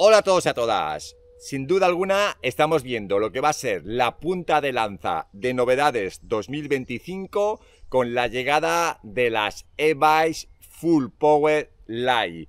Hola a todos y a todas. Sin duda alguna estamos viendo lo que va a ser la punta de lanza de novedades 2025 con la llegada de las e-bikes Full Power Light.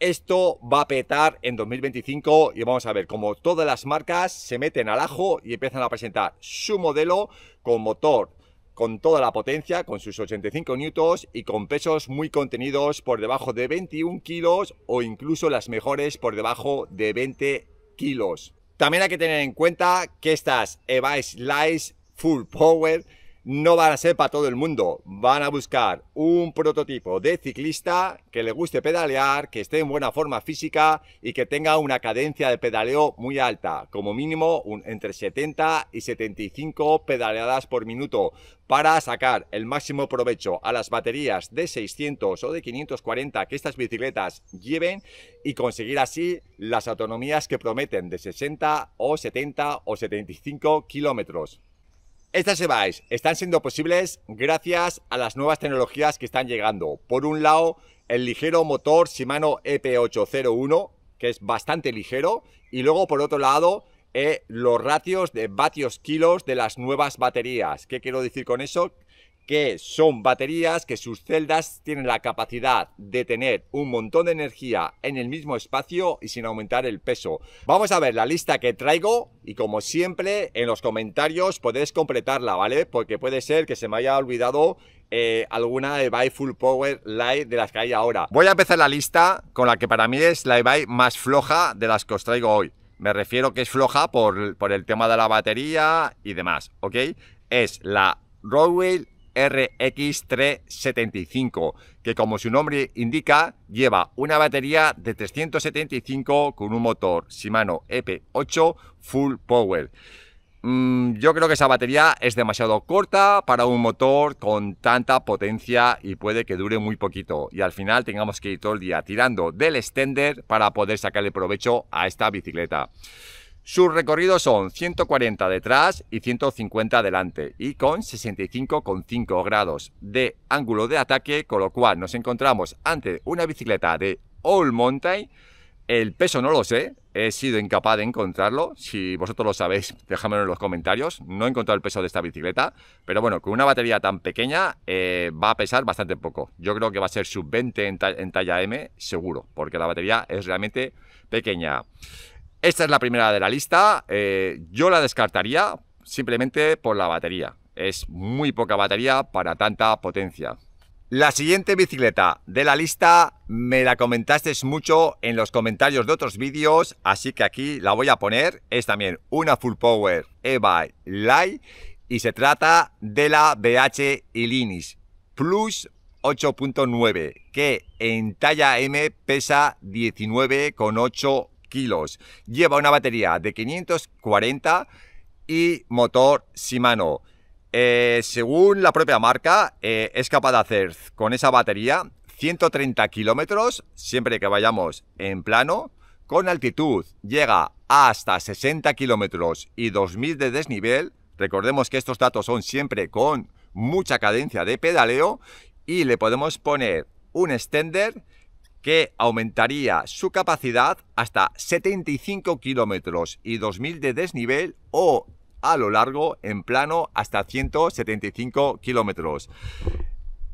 Esto va a petar en 2025 y vamos a ver cómo todas las marcas se meten al ajo y empiezan a presentar su modelo con motor con toda la potencia, con sus 85 N y con pesos muy contenidos por debajo de 21 kilos o incluso las mejores por debajo de 20 kilos. También hay que tener en cuenta que estas EVA Slice Full Power no van a ser para todo el mundo. Van a buscar un prototipo de ciclista que le guste pedalear, que esté en buena forma física y que tenga una cadencia de pedaleo muy alta, como mínimo entre 70 y 75 pedaleadas por minuto, para sacar el máximo provecho a las baterías de 600 o de 540 que estas bicicletas lleven y conseguir así las autonomías que prometen de 60 o 70 o 75 kilómetros. Estas vais, están siendo posibles gracias a las nuevas tecnologías que están llegando. Por un lado, el ligero motor Shimano EP801, que es bastante ligero, y luego por otro lado, eh, los ratios de vatios kilos de las nuevas baterías. ¿Qué quiero decir con eso? que son baterías que sus celdas tienen la capacidad de tener un montón de energía en el mismo espacio y sin aumentar el peso. Vamos a ver la lista que traigo y como siempre en los comentarios podéis completarla, ¿vale? Porque puede ser que se me haya olvidado eh, alguna Ebay Full Power Light de las que hay ahora. Voy a empezar la lista con la que para mí es la Ebay más floja de las que os traigo hoy. Me refiero que es floja por, por el tema de la batería y demás, ¿ok? Es la Roadwheel RX375, que como su nombre indica, lleva una batería de 375 con un motor Shimano EP8 Full Power. Mm, yo creo que esa batería es demasiado corta para un motor con tanta potencia y puede que dure muy poquito y al final tengamos que ir todo el día tirando del extender para poder sacarle provecho a esta bicicleta. Sus recorridos son 140 detrás y 150 delante y con 65,5 grados de ángulo de ataque, con lo cual nos encontramos ante una bicicleta de All Mountain. El peso no lo sé, he sido incapaz de encontrarlo. Si vosotros lo sabéis, dejadmelo en los comentarios. No he encontrado el peso de esta bicicleta, pero bueno, con una batería tan pequeña eh, va a pesar bastante poco. Yo creo que va a ser sub 20 en talla M, seguro, porque la batería es realmente pequeña. Esta es la primera de la lista. Eh, yo la descartaría simplemente por la batería. Es muy poca batería para tanta potencia. La siguiente bicicleta de la lista me la comentasteis mucho en los comentarios de otros vídeos, así que aquí la voy a poner. Es también una Full Power e-bike Light y se trata de la BH Ilinis Plus 8.9 que en talla M pesa 19,8 kilos. Lleva una batería de 540 y motor Shimano. Eh, según la propia marca, eh, es capaz de hacer con esa batería 130 kilómetros, siempre que vayamos en plano, con altitud. Llega hasta 60 kilómetros y 2000 de desnivel. Recordemos que estos datos son siempre con mucha cadencia de pedaleo y le podemos poner un extender que aumentaría su capacidad hasta 75 kilómetros y 2000 de desnivel o a lo largo en plano hasta 175 kilómetros.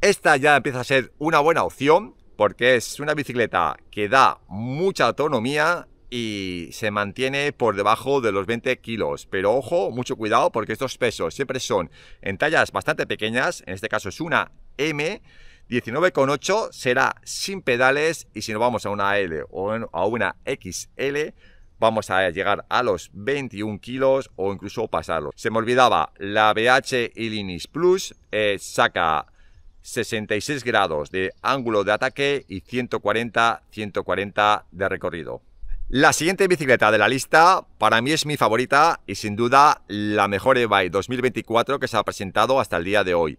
Esta ya empieza a ser una buena opción porque es una bicicleta que da mucha autonomía y se mantiene por debajo de los 20 kilos. Pero ojo, mucho cuidado porque estos pesos siempre son en tallas bastante pequeñas, en este caso es una M 19,8 será sin pedales y si nos vamos a una L o a una XL vamos a llegar a los 21 kilos o incluso pasarlo. Se me olvidaba, la BH Ilinis Plus eh, saca 66 grados de ángulo de ataque y 140-140 de recorrido. La siguiente bicicleta de la lista para mí es mi favorita y sin duda la mejor e-bike 2024 que se ha presentado hasta el día de hoy.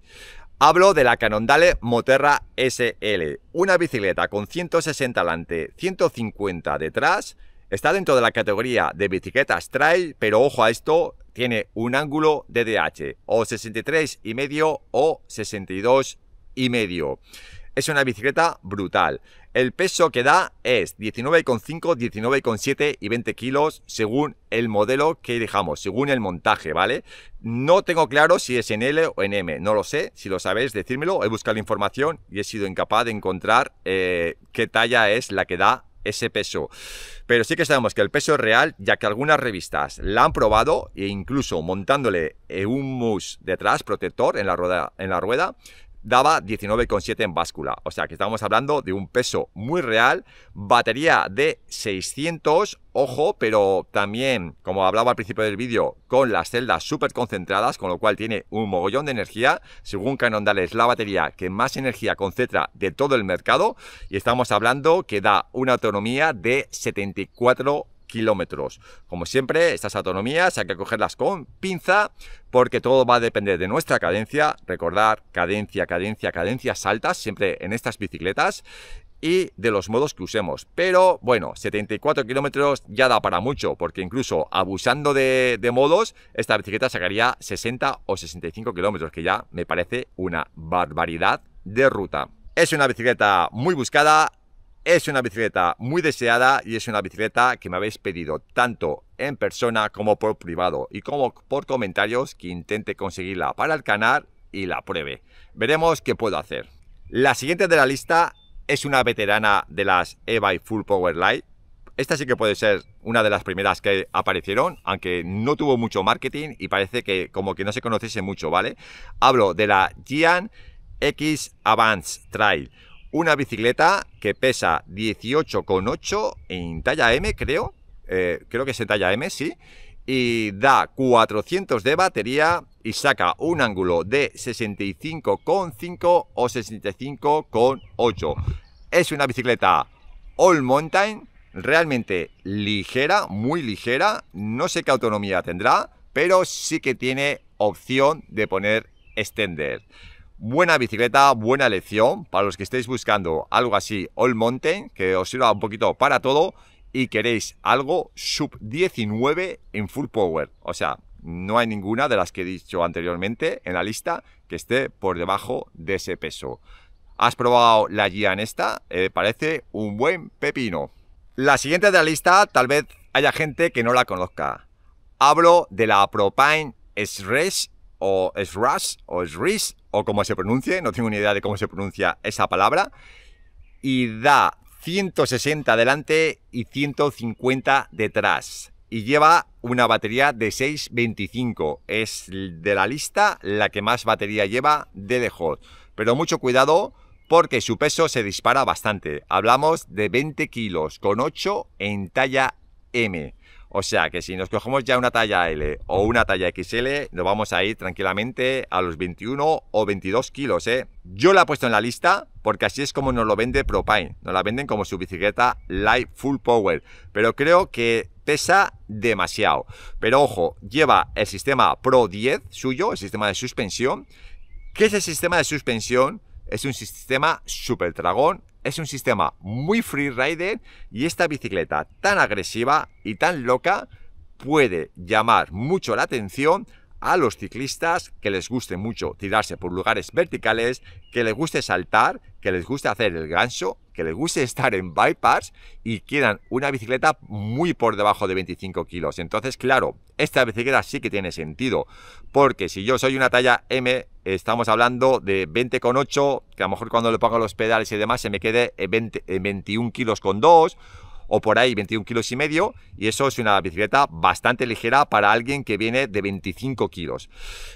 Hablo de la Canondale Moterra SL, una bicicleta con 160 delante, 150 detrás, está dentro de la categoría de bicicletas trail, pero ojo a esto, tiene un ángulo de DH, o 63 y medio o 62 y medio. Es una bicicleta brutal. El peso que da es 19,5, 19,7 y 20 kilos según el modelo que dejamos, según el montaje, ¿vale? No tengo claro si es en L o en M, no lo sé. Si lo sabéis, decírmelo. He buscado la información y he sido incapaz de encontrar eh, qué talla es la que da ese peso. Pero sí que sabemos que el peso es real, ya que algunas revistas la han probado e incluso montándole un mousse detrás, protector, en la, rueda, en la rueda, daba 19,7 en báscula. O sea que estamos hablando de un peso muy real, batería de 600, ojo, pero también, como hablaba al principio del vídeo, con las celdas súper concentradas, con lo cual tiene un mogollón de energía. Según canondale es la batería que más energía concentra de todo el mercado y estamos hablando que da una autonomía de 74 kilómetros. Como siempre, estas autonomías hay que cogerlas con pinza porque todo va a depender de nuestra cadencia. Recordar, cadencia, cadencia, cadencias altas siempre en estas bicicletas y de los modos que usemos. Pero bueno, 74 kilómetros ya da para mucho, porque incluso abusando de, de, modos, esta bicicleta sacaría 60 o 65 kilómetros, que ya me parece una barbaridad de ruta. Es una bicicleta muy buscada, es una bicicleta muy deseada y es una bicicleta que me habéis pedido tanto en persona como por privado y como por comentarios que intente conseguirla para el canal y la pruebe. Veremos qué puedo hacer. La siguiente de la lista es una veterana de las e-bike Full Power light, Esta sí que puede ser una de las primeras que aparecieron, aunque no tuvo mucho marketing y parece que como que no se conociese mucho, ¿vale? Hablo de la Gian X Advance Trail una bicicleta que pesa 18,8 en talla M, creo. Eh, creo que es talla M, sí. Y da 400 de batería y saca un ángulo de 65,5 o 65,8. Es una bicicleta all mountain, realmente ligera, muy ligera. No sé qué autonomía tendrá, pero sí que tiene opción de poner extender. Buena bicicleta, buena elección para los que estéis buscando algo así all mountain, que os sirva un poquito para todo y queréis algo sub 19 en full power. O sea, no hay ninguna de las que he dicho anteriormente en la lista que esté por debajo de ese peso. Has probado la guía en esta, eh, parece un buen pepino. La siguiente de la lista, tal vez haya gente que no la conozca. Hablo de la Propine S-Race o SRAS o SRIS o como se pronuncie, no tengo ni idea de cómo se pronuncia esa palabra, y da 160 adelante y 150 detrás. Y lleva una batería de 625. Es de la lista la que más batería lleva de lejos. Pero mucho cuidado porque su peso se dispara bastante. Hablamos de 20 kilos con 8 en talla M. O sea que si nos cogemos ya una talla L o una talla XL, nos vamos a ir tranquilamente a los 21 o 22 kilos, ¿eh? Yo la he puesto en la lista porque así es como nos lo vende Propine. Nos la venden como su bicicleta Light Full Power. Pero creo que pesa demasiado. Pero ojo, lleva el sistema Pro 10 suyo, el sistema de suspensión. ¿Qué es el sistema de suspensión? Es un sistema super dragón es un sistema muy freerider y esta bicicleta tan agresiva y tan loca puede llamar mucho la atención a los ciclistas que les guste mucho tirarse por lugares verticales, que les guste saltar, que les guste hacer el ganso le guste estar en bypass y quieran una bicicleta muy por debajo de 25 kilos. Entonces, claro, esta bicicleta sí que tiene sentido, porque si yo soy una talla M, estamos hablando de 20,8, que a lo mejor cuando le pongo los pedales y demás se me quede 20, 21 kilos con 2 o por ahí 21 kilos y medio y eso es una bicicleta bastante ligera para alguien que viene de 25 kilos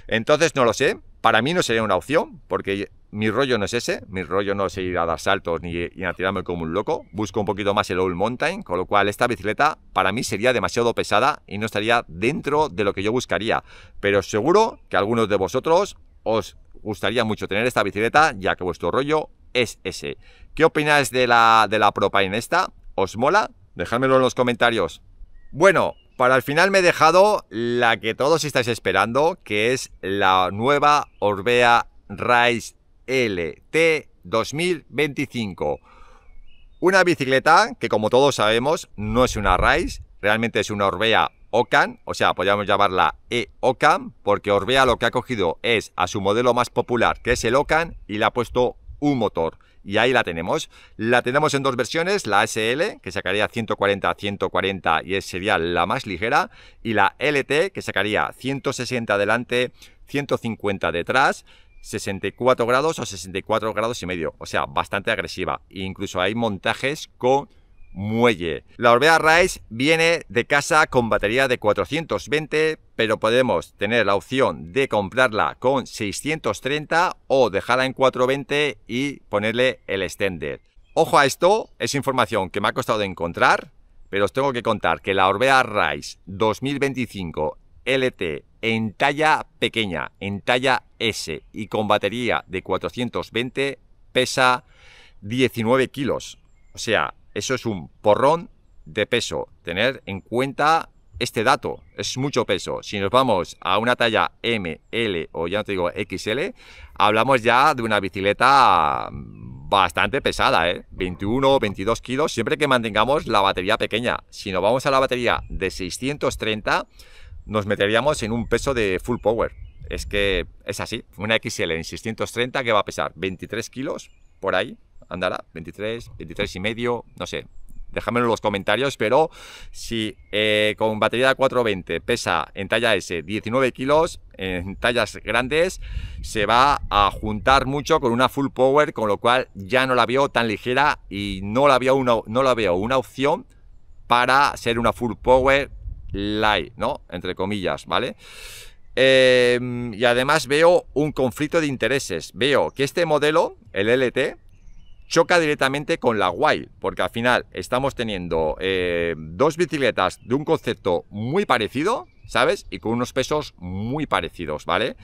entonces no lo sé para mí no sería una opción porque mi rollo no es ese, mi rollo no es ir a dar saltos ni, a tirarme como un loco, busco un poquito más el old mountain, con lo cual esta bicicleta para mí sería demasiado pesada y no estaría dentro de lo que yo buscaría, pero seguro que algunos de vosotros os gustaría mucho tener esta bicicleta, ya que vuestro rollo es ese. ¿Qué opináis de la, de la Propine esta? ¿Os mola? Dejadmelo en los comentarios. Bueno, para el final me he dejado la que todos estáis esperando, que es la nueva Orbea Rise LT 2025. Una bicicleta que como todos sabemos no es una Rice, realmente es una Orbea Ocan, o sea, podríamos llamarla E-Ocan, porque Orbea lo que ha cogido es a su modelo más popular, que es el Ocan, y le ha puesto un motor. Y ahí la tenemos. La tenemos en dos versiones, la SL, que sacaría 140-140 y sería la más ligera, y la LT, que sacaría 160 adelante, 150 detrás. 64 grados o 64 grados y medio, o sea, bastante agresiva. Incluso hay montajes con muelle. La Orbea Rise viene de casa con batería de 420, pero podemos tener la opción de comprarla con 630 o dejarla en 420 y ponerle el extender. Ojo a esto, es información que me ha costado encontrar, pero os tengo que contar que la Orbea Rise 2025 LT en talla pequeña, en talla S y con batería de 420 pesa 19 kilos. O sea, eso es un porrón de peso. Tener en cuenta este dato, es mucho peso. Si nos vamos a una talla ml o ya no te digo XL, hablamos ya de una bicicleta bastante pesada, ¿eh? 21, 22 kilos, siempre que mantengamos la batería pequeña. Si nos vamos a la batería de 630, nos meteríamos en un peso de full power. Es que es así. Una XL en 630 que va a pesar 23 kilos por ahí. Andará, 23, 23 y medio, no sé. Déjamelo en los comentarios, pero si eh, con batería de 420 pesa en talla S 19 kilos, en tallas grandes, se va a juntar mucho con una full power, con lo cual ya no la veo tan ligera y no la veo una, no la veo una opción para ser una full power light, ¿no? Entre comillas, ¿vale? Em, y además veo un conflicto de intereses. Veo que este modelo, el LT, choca directamente con la Wild, porque al final estamos teniendo eh, dos bicicletas de un concepto muy parecido, ¿sabes? Y con unos pesos muy parecidos, ¿vale?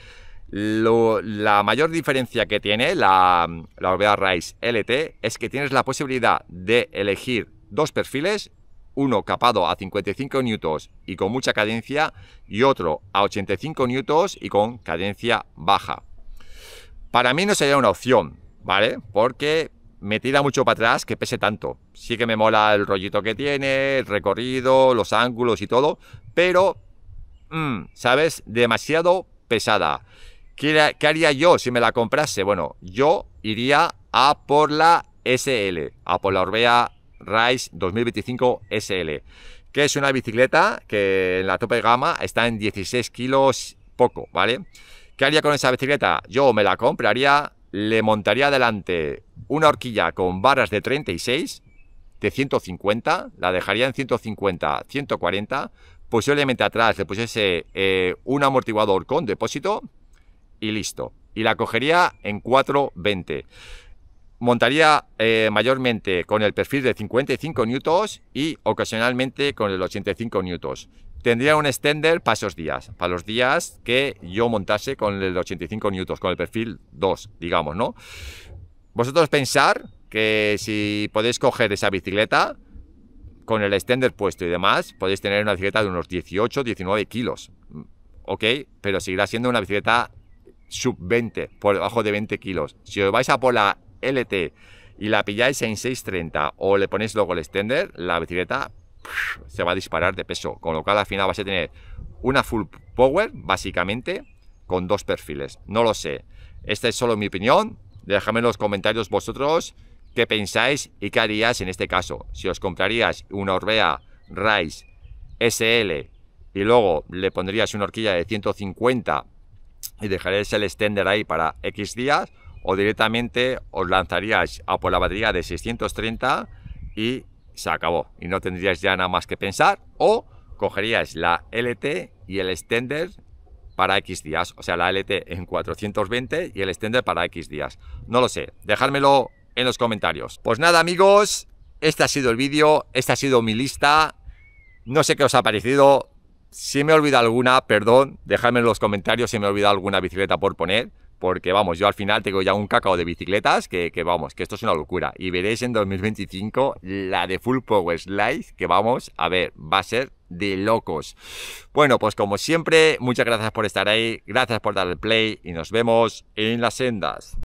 la mayor diferencia que tiene la, la Orbea LT es que tienes la posibilidad de elegir dos perfiles uno capado a 55 Nm y con mucha cadencia y otro a 85 Nm y con cadencia baja. Para mí no sería una opción, ¿vale? Porque me tira mucho para atrás que pese tanto. Sí que me mola el rollito que tiene, el recorrido, los ángulos y todo, pero, mm, ¿sabes? Demasiado pesada. ¿Qué, ¿Qué haría yo si me la comprase? Bueno, yo iría a por la SL, a por la Orbea Rise 2025 SL, que es una bicicleta que en la tope de gama está en 16 kilos poco, ¿vale? ¿Qué haría con esa bicicleta? Yo me la compraría, le montaría adelante una horquilla con barras de 36, de 150, la dejaría en 150, 140, posiblemente atrás le pusiese eh, un amortiguador con depósito y listo. Y la cogería en 420 montaría eh, mayormente con el perfil de 55 newtons y ocasionalmente con el 85 newtons. Tendría un extender para esos días, para los días que yo montase con el 85 newtons, con el perfil 2, digamos, ¿no? Vosotros pensar que si podéis coger esa bicicleta con el extender puesto y demás, podéis tener una bicicleta de unos 18, 19 kilos, mm, ¿ok? Pero seguirá siendo una bicicleta sub 20, por debajo de 20 kilos. Si os vais a por la LT y la pilláis en 6.30 o le ponéis luego el extender, la bicicleta se va a disparar de peso, con lo cual al final vas a tener una full power, básicamente, con dos perfiles. No lo sé. Esta es solo mi opinión. dejadme en los comentarios vosotros qué pensáis y qué harías en este caso. Si os comprarías una Orbea Rise SL y luego le pondrías una horquilla de 150 y dejarías el extender ahí para X días o directamente os lanzarías a por la batería de 630 y se acabó y no tendrías ya nada más que pensar o cogerías la LT y el extender para X días, o sea, la LT en 420 y el extender para X días. No lo sé, dejármelo en los comentarios. Pues nada amigos, este ha sido el vídeo, esta ha sido mi lista. No sé qué os ha parecido, si me he olvidado alguna, perdón, dejadme en los comentarios si me he olvidado alguna bicicleta por poner porque vamos, yo al final tengo ya un cacao de bicicletas que, vamos, que esto es una locura. Y veréis en 2025 la de Full Power Slide que vamos a ver, va a ser de locos. Bueno, pues como siempre, muchas gracias por estar ahí, gracias por dar el play y nos vemos en las sendas.